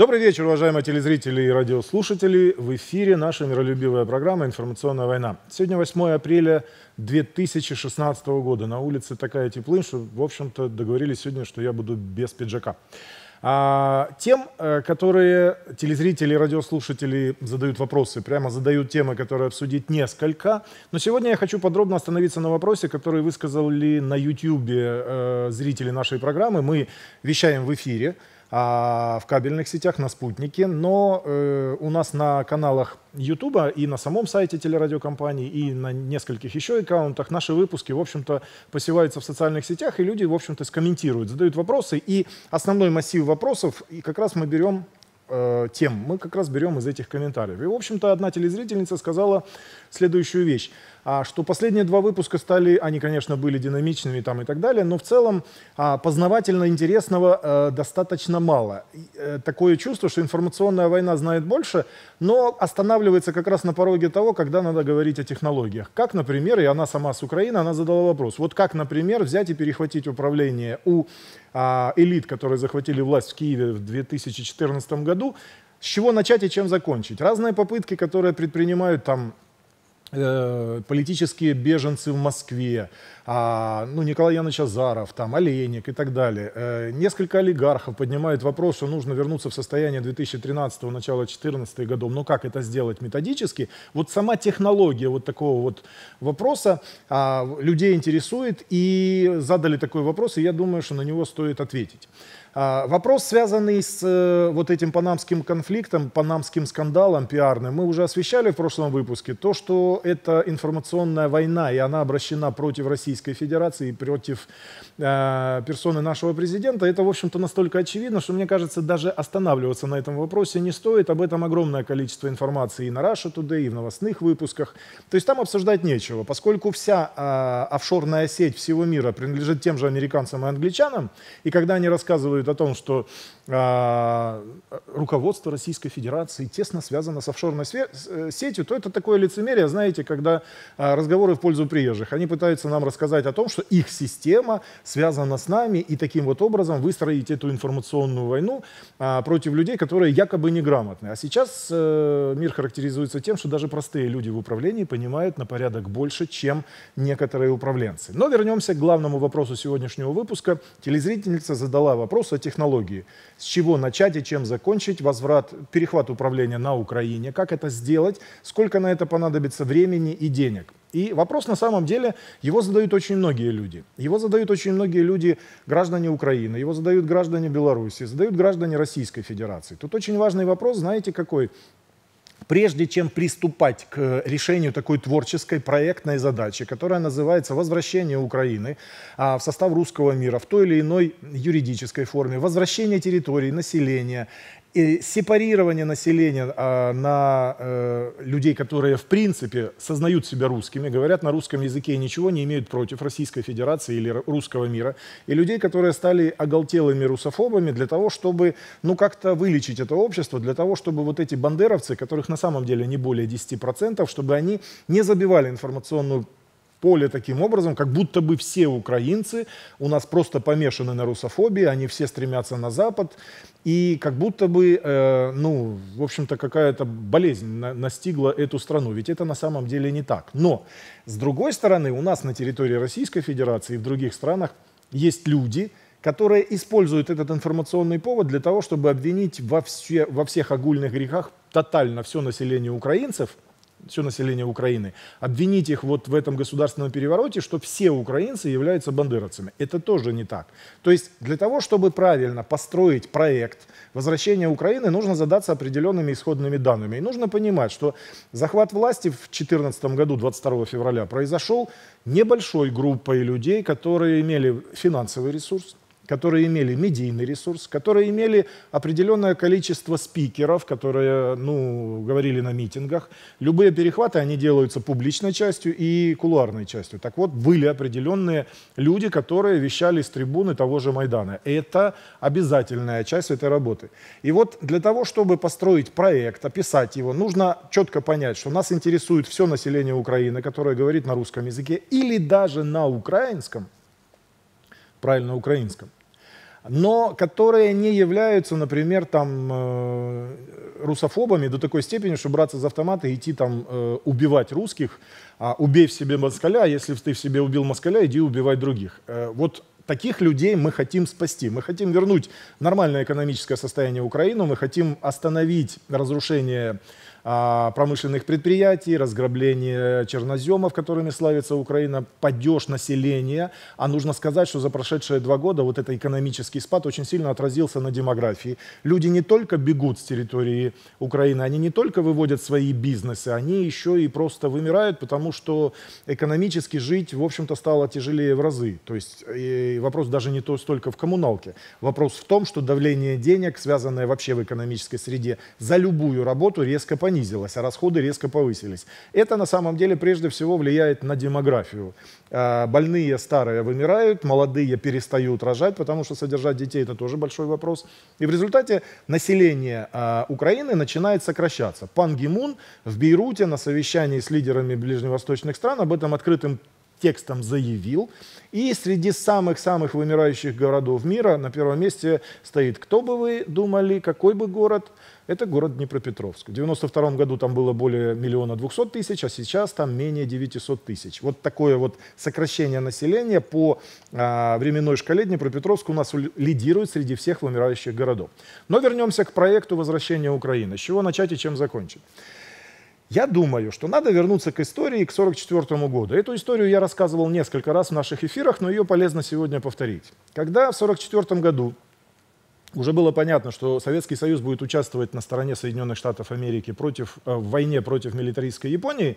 Добрый вечер, уважаемые телезрители и радиослушатели. В эфире наша миролюбивая программа «Информационная война». Сегодня 8 апреля 2016 года. На улице такая теплынь, что, в общем-то, договорились сегодня, что я буду без пиджака. А, тем, э, которые телезрители и радиослушатели задают вопросы, прямо задают темы, которые обсудить несколько. Но сегодня я хочу подробно остановиться на вопросе, который высказали на YouTube э, зрители нашей программы. Мы вещаем в эфире. А, в кабельных сетях, на спутнике, но э, у нас на каналах YouTube и на самом сайте телерадиокомпании, и на нескольких еще аккаунтах наши выпуски, в общем-то, посеваются в социальных сетях, и люди, в общем-то, скомментируют, задают вопросы. И основной массив вопросов, и как раз мы берем э, тем, мы как раз берем из этих комментариев. И, в общем-то, одна телезрительница сказала следующую вещь. А что последние два выпуска стали, они, конечно, были динамичными там и так далее, но в целом а, познавательно интересного э, достаточно мало. Э, такое чувство, что информационная война знает больше, но останавливается как раз на пороге того, когда надо говорить о технологиях. Как, например, и она сама с Украины, она задала вопрос, вот как, например, взять и перехватить управление у а, элит, которые захватили власть в Киеве в 2014 году, с чего начать и чем закончить. Разные попытки, которые предпринимают там Э, политические беженцы в Москве, а, ну, Николай Янович Азаров, там, Олейник и так далее. Э, несколько олигархов поднимают вопрос, что нужно вернуться в состояние 2013-го, начала 2014 годов. Но как это сделать методически? Вот сама технология вот такого вот вопроса а, людей интересует, и задали такой вопрос, и я думаю, что на него стоит ответить. А, вопрос, связанный с э, вот этим панамским конфликтом, панамским скандалом пиарным, мы уже освещали в прошлом выпуске. То, что это информационная война, и она обращена против Российской Федерации и против э, персоны нашего президента, это, в общем-то, настолько очевидно, что, мне кажется, даже останавливаться на этом вопросе не стоит. Об этом огромное количество информации и на Russia Today, и в новостных выпусках. То есть там обсуждать нечего, поскольку вся э, офшорная сеть всего мира принадлежит тем же американцам и англичанам, и когда они рассказывают о том, что а, руководство Российской Федерации тесно связано с офшорной э, сетью, то это такое лицемерие, знаете, когда а, разговоры в пользу приезжих. Они пытаются нам рассказать о том, что их система связана с нами, и таким вот образом выстроить эту информационную войну а, против людей, которые якобы неграмотны. А сейчас э, мир характеризуется тем, что даже простые люди в управлении понимают на порядок больше, чем некоторые управленцы. Но вернемся к главному вопросу сегодняшнего выпуска. Телезрительница задала вопрос о технологии с чего начать и чем закончить, возврат, перехват управления на Украине, как это сделать, сколько на это понадобится времени и денег. И вопрос на самом деле, его задают очень многие люди. Его задают очень многие люди, граждане Украины, его задают граждане Беларуси, задают граждане Российской Федерации. Тут очень важный вопрос, знаете какой? прежде чем приступать к э, решению такой творческой проектной задачи, которая называется «Возвращение Украины а, в состав русского мира в той или иной юридической форме, возвращение территории, населения и сепарирование населения а, на э, людей, которые в принципе сознают себя русскими, говорят на русском языке и ничего не имеют против Российской Федерации или русского мира, и людей, которые стали оголтелыми русофобами для того, чтобы ну как-то вылечить это общество, для того, чтобы вот эти бандеровцы, которых на самом деле не более 10%, чтобы они не забивали информационную поле таким образом, как будто бы все украинцы у нас просто помешаны на русофобии, они все стремятся на Запад, и как будто бы, э, ну, в общем-то, какая-то болезнь на настигла эту страну. Ведь это на самом деле не так. Но, с другой стороны, у нас на территории Российской Федерации и в других странах есть люди, которые используют этот информационный повод для того, чтобы обвинить во, все, во всех огульных грехах тотально все население украинцев – все население Украины, обвинить их вот в этом государственном перевороте, что все украинцы являются бандеровцами. Это тоже не так. То есть для того, чтобы правильно построить проект возвращения Украины, нужно задаться определенными исходными данными. И нужно понимать, что захват власти в 2014 году, 22 февраля, произошел небольшой группой людей, которые имели финансовый ресурс, которые имели медийный ресурс, которые имели определенное количество спикеров, которые ну, говорили на митингах. Любые перехваты, они делаются публичной частью и кулуарной частью. Так вот, были определенные люди, которые вещали с трибуны того же Майдана. Это обязательная часть этой работы. И вот для того, чтобы построить проект, описать его, нужно четко понять, что нас интересует все население Украины, которое говорит на русском языке или даже на украинском, правильно, украинском но которые не являются, например, там э, русофобами до такой степени, чтобы браться за автоматы и идти там э, убивать русских, а убей в себе москаля, а если ты в себе убил москаля, иди убивать других. Э, вот таких людей мы хотим спасти. Мы хотим вернуть нормальное экономическое состояние Украины, мы хотим остановить разрушение а, промышленных предприятий, разграбление черноземов, которыми славится Украина, падеж населения. А нужно сказать, что за прошедшие два года вот этот экономический спад очень сильно отразился на демографии. Люди не только бегут с территории Украины, они не только выводят свои бизнесы, они еще и просто вымирают, потому что экономически жить, в общем-то, стало тяжелее в разы. То есть вопрос даже не то столько в коммуналке. Вопрос в том, что давление денег, связанное вообще в экономической среде, за любую работу резко понизилось понизилась, а расходы резко повысились. Это на самом деле прежде всего влияет на демографию. А, больные старые вымирают, молодые перестают рожать, потому что содержать детей это тоже большой вопрос. И в результате население а, Украины начинает сокращаться. Пан Гимун в Бейруте на совещании с лидерами ближневосточных стран об этом открытым текстом заявил. И среди самых-самых вымирающих городов мира на первом месте стоит, кто бы вы думали, какой бы город, это город Днепропетровск. В 92 году там было более миллиона двухсот тысяч, а сейчас там менее 900 тысяч. Вот такое вот сокращение населения по а, временной шкале Днепропетровск у нас лидирует среди всех вымирающих городов. Но вернемся к проекту возвращения Украины. С чего начать и чем закончить? Я думаю, что надо вернуться к истории, к 1944 году. Эту историю я рассказывал несколько раз в наших эфирах, но ее полезно сегодня повторить. Когда в 1944 году уже было понятно, что Советский Союз будет участвовать на стороне Соединенных Штатов Америки против, э, в войне против милитаристской Японии.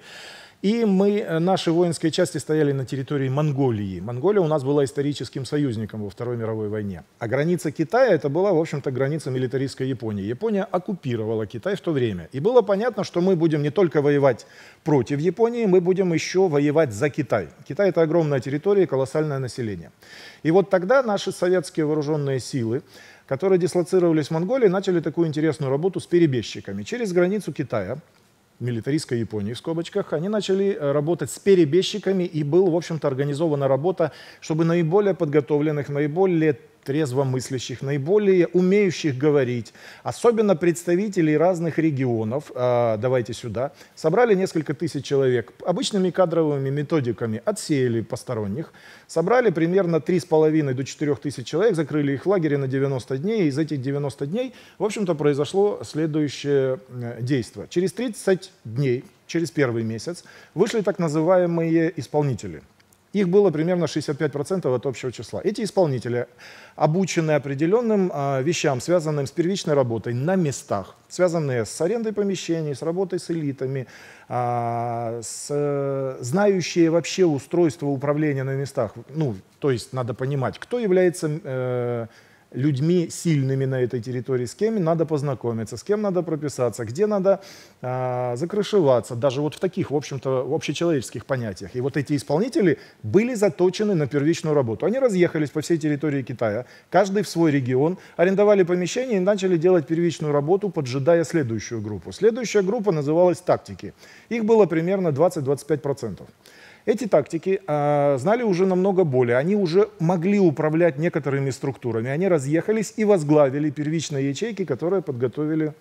И мы, э, наши воинские части стояли на территории Монголии. Монголия у нас была историческим союзником во Второй мировой войне. А граница Китая это была, в общем-то, граница милитаристской Японии. Япония оккупировала Китай в то время. И было понятно, что мы будем не только воевать против Японии, мы будем еще воевать за Китай. Китай это огромная территория и колоссальное население. И вот тогда наши советские вооруженные силы которые дислоцировались в Монголии, начали такую интересную работу с перебежчиками. Через границу Китая, милитаристской Японии в скобочках, они начали э, работать с перебежчиками, и была, в общем-то, организована работа, чтобы наиболее подготовленных, наиболее трезвомыслящих, наиболее умеющих говорить, особенно представителей разных регионов, а, давайте сюда, собрали несколько тысяч человек, обычными кадровыми методиками отсеяли посторонних, собрали примерно 3,5 до 4 тысяч человек, закрыли их в лагере на 90 дней, и из этих 90 дней, в общем-то, произошло следующее э, действие. Через 30 дней, через первый месяц, вышли так называемые исполнители – их было примерно 65% от общего числа. Эти исполнители обучены определенным а, вещам, связанным с первичной работой на местах, связанные с арендой помещений, с работой с элитами, а, с, э, знающие вообще устройство управления на местах. Ну, то есть надо понимать, кто является... Э, людьми сильными на этой территории, с кем надо познакомиться, с кем надо прописаться, где надо э, закрышеваться, даже вот в таких, в общем-то, общечеловеческих понятиях. И вот эти исполнители были заточены на первичную работу. Они разъехались по всей территории Китая, каждый в свой регион, арендовали помещение и начали делать первичную работу, поджидая следующую группу. Следующая группа называлась «Тактики». Их было примерно 20-25%. Эти тактики э, знали уже намного более. Они уже могли управлять некоторыми структурами. Они разъехались и возглавили первичные ячейки, которые подготовили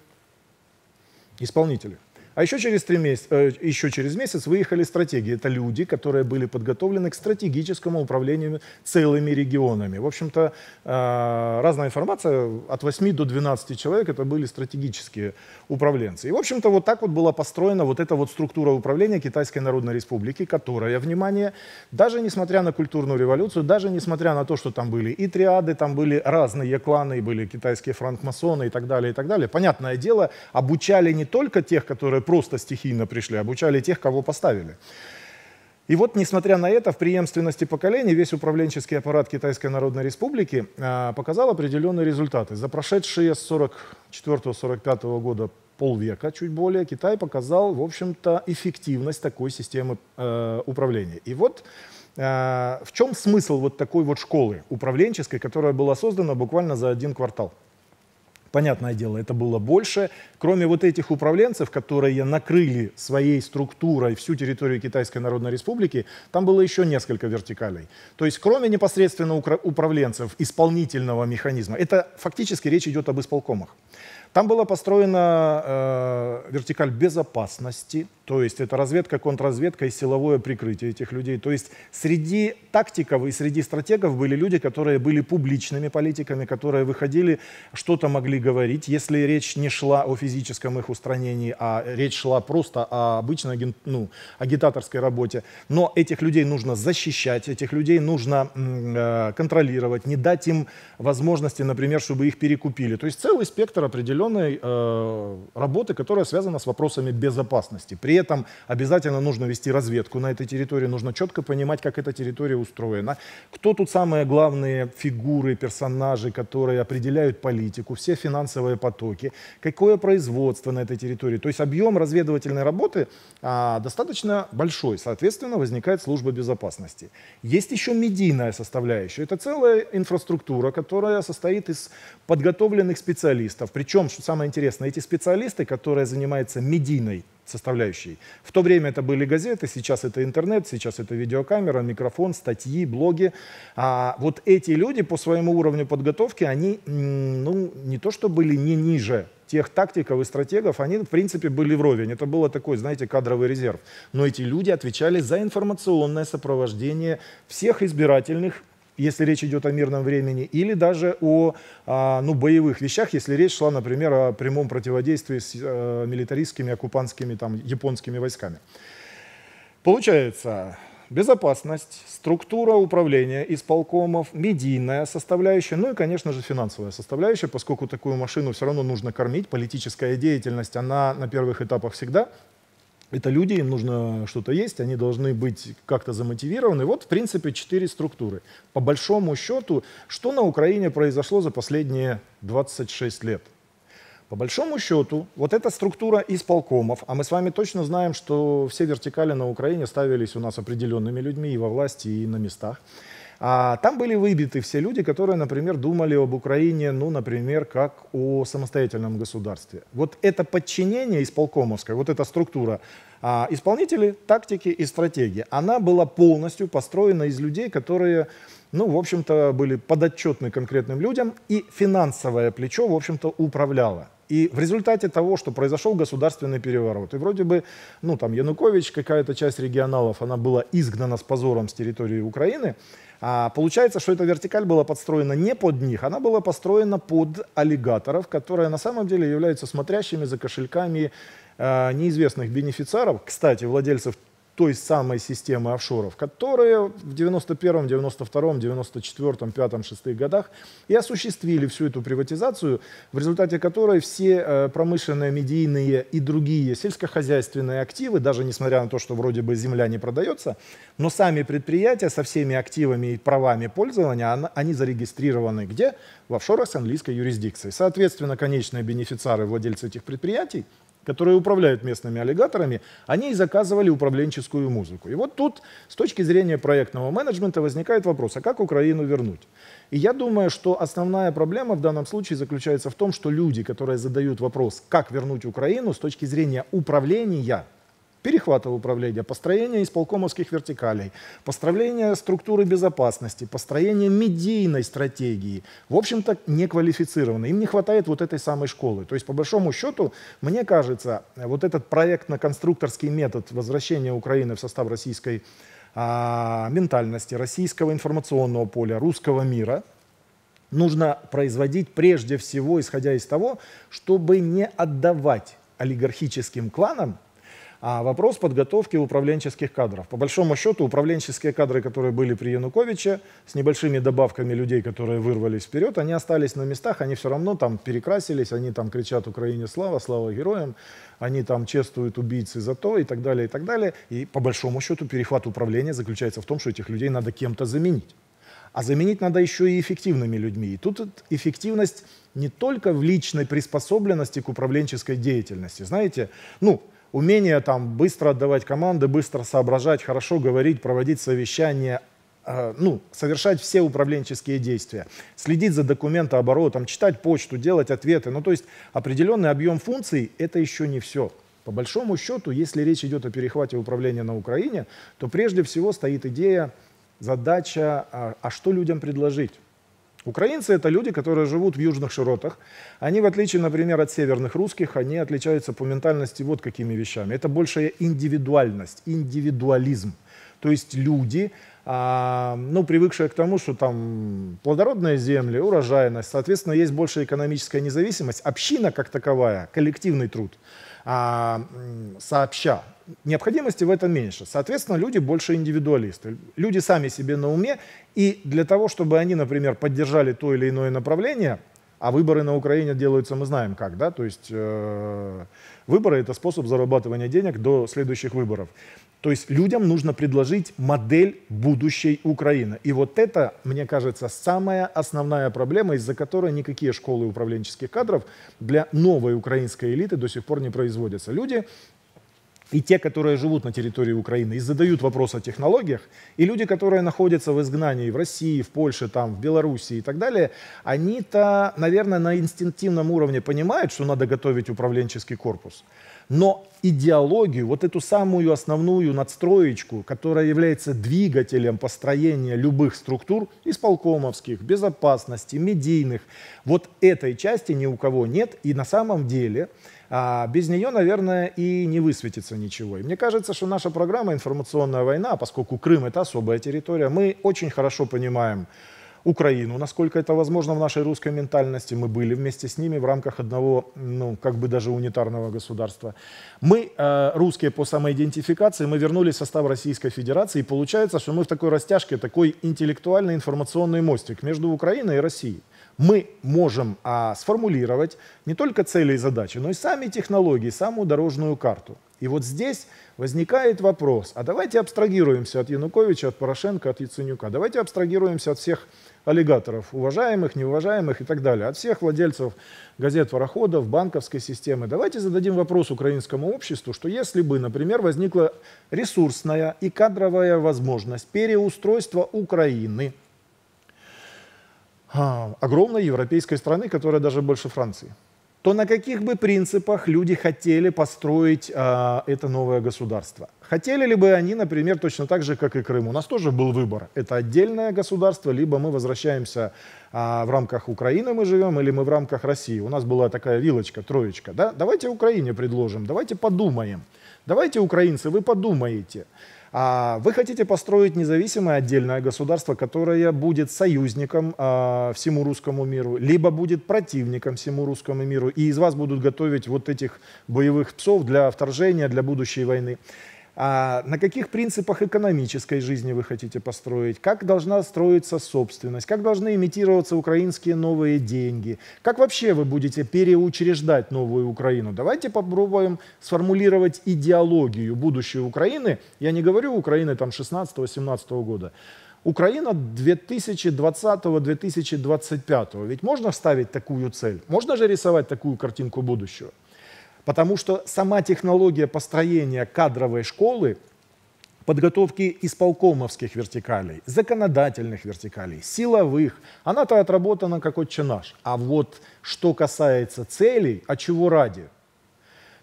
исполнители. А еще через, три месяца, э, еще через месяц выехали стратегии. Это люди, которые были подготовлены к стратегическому управлению целыми регионами. В общем-то, э, разная информация от 8 до 12 человек, это были стратегические управленцы. И, в общем-то, вот так вот была построена вот эта вот структура управления Китайской Народной Республики, которая, внимание, даже несмотря на культурную революцию, даже несмотря на то, что там были и триады, там были разные кланы, были китайские франкмасоны и так далее, и так далее, понятное дело, обучали не только тех, которые просто стихийно пришли, обучали тех, кого поставили. И вот, несмотря на это, в преемственности поколений весь управленческий аппарат Китайской Народной Республики а, показал определенные результаты. За прошедшие с 1944-1945 года полвека, чуть более, Китай показал, в общем-то, эффективность такой системы э, управления. И вот э, в чем смысл вот такой вот школы управленческой, которая была создана буквально за один квартал? понятное дело, это было больше. Кроме вот этих управленцев, которые накрыли своей структурой всю территорию Китайской Народной Республики, там было еще несколько вертикалей. То есть кроме непосредственно управленцев исполнительного механизма, это фактически речь идет об исполкомах. Там была построена э, вертикаль безопасности, то есть это разведка, контрразведка и силовое прикрытие этих людей. То есть среди тактиков и среди стратегов были люди, которые были публичными политиками, которые выходили, что-то могли говорить. Если речь не шла о физическом их устранении, а речь шла просто о обычной ну, агитаторской работе. Но этих людей нужно защищать, этих людей нужно э, контролировать, не дать им возможности, например, чтобы их перекупили. То есть целый спектр определенной э, работы, которая связана с вопросами безопасности. При этом обязательно нужно вести разведку на этой территории, нужно четко понимать, как эта территория устроена. Кто тут самые главные фигуры, персонажи, которые определяют политику, все финансовые потоки, какое производство на этой территории. То есть объем разведывательной работы а, достаточно большой, соответственно, возникает служба безопасности. Есть еще медийная составляющая. Это целая инфраструктура, которая состоит из подготовленных специалистов. Причем, что самое интересное, эти специалисты, которые занимаются медийной составляющей. В то время это были газеты, сейчас это интернет, сейчас это видеокамера, микрофон, статьи, блоги. А вот эти люди по своему уровню подготовки, они ну, не то что были не ниже тех тактиков и стратегов, они, в принципе, были вровень. Это было такой, знаете, кадровый резерв. Но эти люди отвечали за информационное сопровождение всех избирательных если речь идет о мирном времени, или даже о а, ну, боевых вещах, если речь шла, например, о прямом противодействии с э, милитаристскими, оккупантскими, там, японскими войсками. Получается, безопасность, структура управления исполкомов, медийная составляющая, ну и, конечно же, финансовая составляющая, поскольку такую машину все равно нужно кормить. Политическая деятельность, она на первых этапах всегда это люди, им нужно что-то есть, они должны быть как-то замотивированы. Вот, в принципе, четыре структуры. По большому счету, что на Украине произошло за последние 26 лет? По большому счету, вот эта структура исполкомов, а мы с вами точно знаем, что все вертикали на Украине ставились у нас определенными людьми и во власти, и на местах. А там были выбиты все люди, которые, например, думали об Украине, ну, например, как о самостоятельном государстве. Вот это подчинение исполкомовское, вот эта структура, а, исполнители, тактики и стратегии, она была полностью построена из людей, которые, ну, в общем-то, были подотчетны конкретным людям, и финансовое плечо, в общем-то, управляло. И в результате того, что произошел государственный переворот, и вроде бы, ну, там, Янукович, какая-то часть регионалов, она была изгнана с позором с территории Украины, а получается, что эта вертикаль была подстроена не под них, она была построена под аллигаторов, которые на самом деле являются смотрящими за кошельками э, неизвестных бенефициаров, кстати, владельцев той самой системы офшоров, которые в 91, 92, 94, 5, 6 годах и осуществили всю эту приватизацию, в результате которой все э, промышленные, медийные и другие сельскохозяйственные активы, даже несмотря на то, что вроде бы земля не продается, но сами предприятия со всеми активами и правами пользования, они зарегистрированы где? В офшорах с английской юрисдикцией. Соответственно, конечные бенефициары, владельцы этих предприятий, которые управляют местными аллигаторами, они и заказывали управленческую музыку. И вот тут с точки зрения проектного менеджмента возникает вопрос, а как Украину вернуть? И я думаю, что основная проблема в данном случае заключается в том, что люди, которые задают вопрос, как вернуть Украину с точки зрения управления, перехвата управления, построение исполкомовских вертикалей, построение структуры безопасности, построение медийной стратегии. В общем-то, неквалифицированно. Им не хватает вот этой самой школы. То есть, по большому счету, мне кажется, вот этот проектно-конструкторский метод возвращения Украины в состав российской а, ментальности, российского информационного поля, русского мира, нужно производить прежде всего, исходя из того, чтобы не отдавать олигархическим кланам а вопрос подготовки управленческих кадров. По большому счету, управленческие кадры, которые были при Януковиче, с небольшими добавками людей, которые вырвались вперед, они остались на местах, они все равно там перекрасились, они там кричат «Украине слава, слава героям», они там чествуют убийцы за то и так далее, и так далее. И по большому счету перехват управления заключается в том, что этих людей надо кем-то заменить. А заменить надо еще и эффективными людьми. И тут эффективность не только в личной приспособленности к управленческой деятельности. Знаете, ну, умение там быстро отдавать команды, быстро соображать, хорошо говорить, проводить совещания, э, ну, совершать все управленческие действия, следить за документооборотом, читать почту, делать ответы. Ну, то есть определенный объем функций – это еще не все. По большому счету, если речь идет о перехвате управления на Украине, то прежде всего стоит идея, задача, а, а что людям предложить? Украинцы — это люди, которые живут в южных широтах. Они, в отличие, например, от северных русских, они отличаются по ментальности вот какими вещами. Это большая индивидуальность, индивидуализм. То есть люди, а, ну, привыкшие к тому, что там плодородные земли, урожайность, соответственно, есть большая экономическая независимость. Община как таковая, коллективный труд а, сообща, необходимости в этом меньше. Соответственно, люди больше индивидуалисты. Люди сами себе на уме. И для того, чтобы они, например, поддержали то или иное направление, а выборы на Украине делаются, мы знаем как, да, то есть э, выборы это способ зарабатывания денег до следующих выборов. То есть людям нужно предложить модель будущей Украины. И вот это, мне кажется, самая основная проблема, из-за которой никакие школы управленческих кадров для новой украинской элиты до сих пор не производятся. Люди и те, которые живут на территории Украины и задают вопрос о технологиях, и люди, которые находятся в изгнании в России, в Польше, там, в Белоруссии и так далее, они-то, наверное, на инстинктивном уровне понимают, что надо готовить управленческий корпус. Но идеологию, вот эту самую основную надстроечку, которая является двигателем построения любых структур, исполкомовских, безопасности, медийных, вот этой части ни у кого нет. И на самом деле а без нее, наверное, и не высветится ничего. И мне кажется, что наша программа «Информационная война», поскольку Крым – это особая территория, мы очень хорошо понимаем, Украину, насколько это возможно в нашей русской ментальности. Мы были вместе с ними в рамках одного, ну, как бы даже унитарного государства. Мы, э, русские по самоидентификации, мы вернулись в состав Российской Федерации, и получается, что мы в такой растяжке, такой интеллектуальный информационный мостик между Украиной и Россией мы можем а, сформулировать не только цели и задачи, но и сами технологии, саму дорожную карту. И вот здесь возникает вопрос, а давайте абстрагируемся от Януковича, от Порошенко, от Яценюка, давайте абстрагируемся от всех аллигаторов, уважаемых, неуважаемых и так далее, от всех владельцев газет, вороходов, банковской системы. Давайте зададим вопрос украинскому обществу, что если бы, например, возникла ресурсная и кадровая возможность переустройства Украины – а, огромной европейской страны, которая даже больше Франции, то на каких бы принципах люди хотели построить а, это новое государство? Хотели ли бы они, например, точно так же, как и Крым? У нас тоже был выбор. Это отдельное государство, либо мы возвращаемся а, в рамках Украины мы живем, или мы в рамках России. У нас была такая вилочка, троечка. Да? Давайте Украине предложим, давайте подумаем. Давайте, украинцы, вы подумаете. А вы хотите построить независимое отдельное государство, которое будет союзником а, всему русскому миру, либо будет противником всему русскому миру, и из вас будут готовить вот этих боевых псов для вторжения, для будущей войны а на каких принципах экономической жизни вы хотите построить, как должна строиться собственность, как должны имитироваться украинские новые деньги, как вообще вы будете переучреждать новую Украину. Давайте попробуем сформулировать идеологию будущей Украины. Я не говорю Украины там 16-17 года. Украина 2020-2025. Ведь можно ставить такую цель? Можно же рисовать такую картинку будущего? Потому что сама технология построения кадровой школы, подготовки исполкомовских вертикалей, законодательных вертикалей, силовых, она-то отработана как отче наш. А вот что касается целей, а чего ради?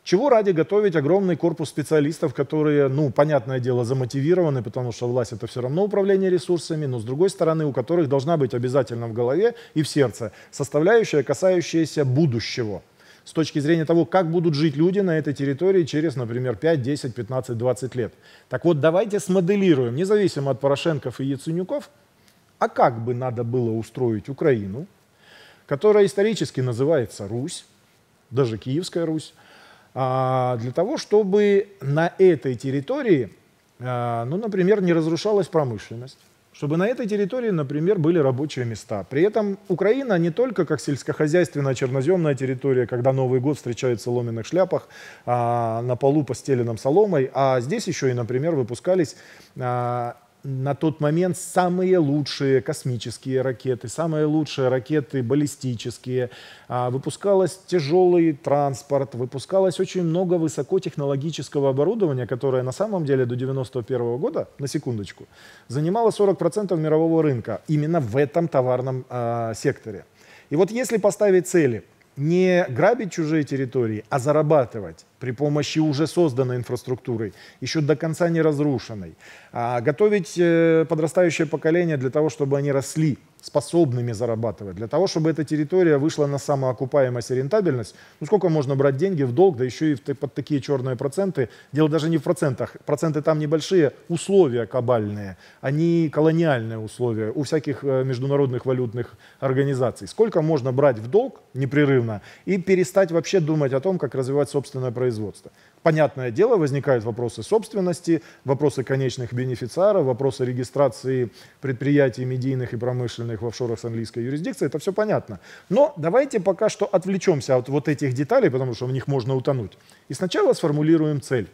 Чего ради готовить огромный корпус специалистов, которые, ну, понятное дело, замотивированы, потому что власть это все равно управление ресурсами, но с другой стороны, у которых должна быть обязательно в голове и в сердце составляющая, касающаяся будущего – с точки зрения того, как будут жить люди на этой территории через, например, 5, 10, 15, 20 лет. Так вот, давайте смоделируем, независимо от Порошенков и Яценюков, а как бы надо было устроить Украину, которая исторически называется Русь, даже Киевская Русь, а, для того, чтобы на этой территории, а, ну, например, не разрушалась промышленность, чтобы на этой территории, например, были рабочие места. При этом Украина не только как сельскохозяйственная черноземная территория, когда Новый год встречается в ломенных шляпах, а, на полу постеленном соломой, а здесь еще и, например, выпускались а, на тот момент самые лучшие космические ракеты, самые лучшие ракеты баллистические. А, выпускалось тяжелый транспорт, выпускалось очень много высокотехнологического оборудования, которое на самом деле до 1991 года, на секундочку, занимало 40% мирового рынка именно в этом товарном а, секторе. И вот если поставить цели – не грабить чужие территории, а зарабатывать при помощи уже созданной инфраструктуры, еще до конца не разрушенной. А готовить э, подрастающее поколение для того, чтобы они росли способными зарабатывать. Для того, чтобы эта территория вышла на самоокупаемость и рентабельность, ну сколько можно брать деньги в долг, да еще и в, под такие черные проценты. Дело даже не в процентах. Проценты там небольшие, условия кабальные, они а колониальные условия у всяких э, международных валютных организаций. Сколько можно брать в долг непрерывно и перестать вообще думать о том, как развивать собственное производство. Понятное дело, возникают вопросы собственности, вопросы конечных бенефициаров, вопросы регистрации предприятий медийных и промышленных в офшорах с английской юрисдикцией. Это все понятно. Но давайте пока что отвлечемся от вот этих деталей, потому что в них можно утонуть. И сначала сформулируем цель.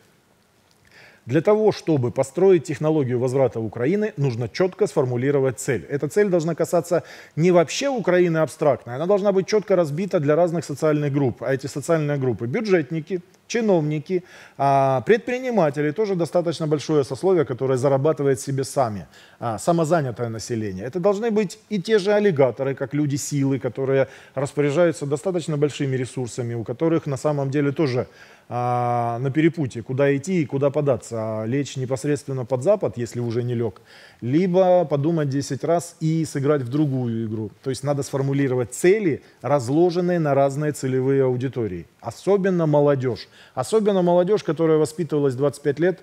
Для того, чтобы построить технологию возврата Украины, нужно четко сформулировать цель. Эта цель должна касаться не вообще Украины абстрактно, она должна быть четко разбита для разных социальных групп. А эти социальные группы – бюджетники, чиновники, а, предприниматели, тоже достаточно большое сословие, которое зарабатывает себе сами, а, самозанятое население. Это должны быть и те же аллигаторы, как люди силы, которые распоряжаются достаточно большими ресурсами, у которых на самом деле тоже а, на перепутье, куда идти и куда податься. А лечь непосредственно под запад, если уже не лег, либо подумать 10 раз и сыграть в другую игру. То есть надо сформулировать цели, разложенные на разные целевые аудитории. Особенно молодежь. Особенно молодежь, которая воспитывалась 25 лет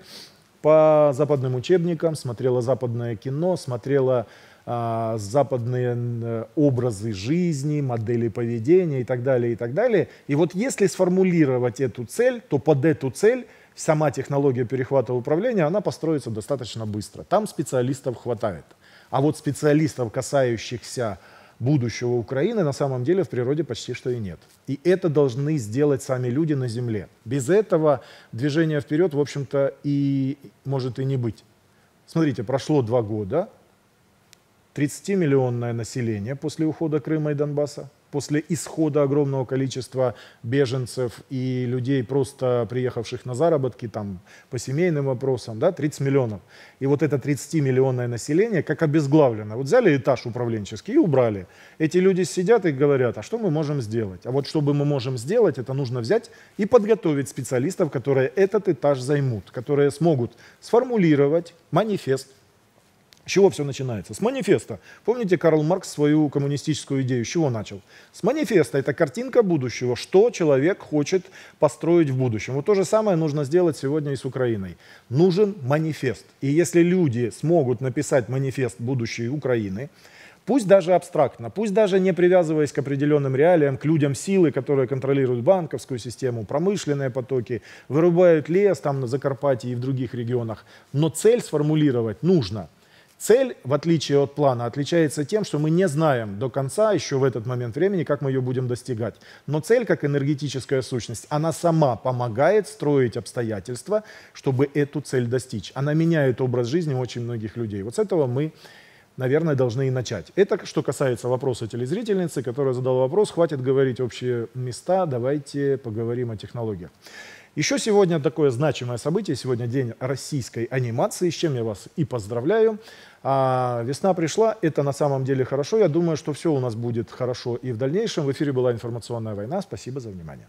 по западным учебникам, смотрела западное кино, смотрела а, западные э, образы жизни, модели поведения и так далее, и так далее. И вот если сформулировать эту цель, то под эту цель сама технология перехвата управления, она построится достаточно быстро. Там специалистов хватает. А вот специалистов, касающихся будущего Украины, на самом деле в природе почти что и нет. И это должны сделать сами люди на земле. Без этого движения вперед, в общем-то, и может и не быть. Смотрите, прошло два года, 30-миллионное население после ухода Крыма и Донбасса, после исхода огромного количества беженцев и людей, просто приехавших на заработки там, по семейным вопросам, да, 30 миллионов. И вот это 30-миллионное население как обезглавлено. Вот взяли этаж управленческий и убрали. Эти люди сидят и говорят, а что мы можем сделать? А вот чтобы мы можем сделать, это нужно взять и подготовить специалистов, которые этот этаж займут, которые смогут сформулировать манифест, с чего все начинается? С манифеста. Помните, Карл Маркс свою коммунистическую идею с чего начал? С манифеста. Это картинка будущего, что человек хочет построить в будущем. Вот то же самое нужно сделать сегодня и с Украиной. Нужен манифест. И если люди смогут написать манифест будущей Украины, пусть даже абстрактно, пусть даже не привязываясь к определенным реалиям, к людям силы, которые контролируют банковскую систему, промышленные потоки, вырубают лес там на Закарпатье и в других регионах, но цель сформулировать нужно – Цель, в отличие от плана, отличается тем, что мы не знаем до конца еще в этот момент времени, как мы ее будем достигать. Но цель, как энергетическая сущность, она сама помогает строить обстоятельства, чтобы эту цель достичь. Она меняет образ жизни очень многих людей. Вот с этого мы наверное, должны и начать. Это что касается вопроса телезрительницы, которая задала вопрос, хватит говорить общие места, давайте поговорим о технологиях. Еще сегодня такое значимое событие. Сегодня день российской анимации, с чем я вас и поздравляю. А, весна пришла, это на самом деле хорошо. Я думаю, что все у нас будет хорошо и в дальнейшем. В эфире была информационная война. Спасибо за внимание.